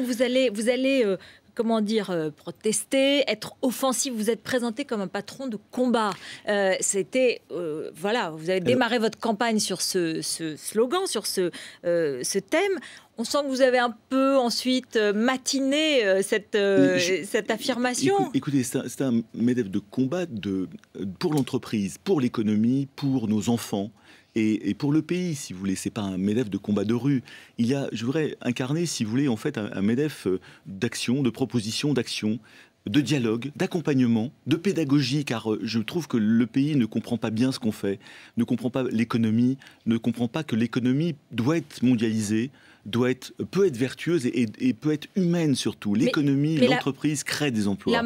Vous allez, vous allez euh, comment dire, euh, protester, être offensif. Vous êtes présenté comme un patron de combat. Euh, c'était, voilà, vous avez démarré votre campagne sur ce, slogan, sur ce, ce thème. On sent que vous avez un peu ensuite matiné cette, cette affirmation. Écoutez, c'est un, un, MEDEF de combat de, pour l'entreprise, pour l'économie, pour nos enfants et, pour le pays, si vous voulez. C'est pas un MEDEF de combat de rue. Il y a, je voudrais incarner, si vous voulez, en fait, un, MEDEF euh, d'action, de proposition, d'action de dialogue, d'accompagnement, de pédagogie, car euh, je trouve que le pays ne comprend pas bien ce qu'on fait, ne comprend pas l'économie, ne comprend pas que l'économie doit être mondialisée, doit être, peut être vertueuse et, peut être humaine surtout. L'économie, l'entreprise crée des emplois.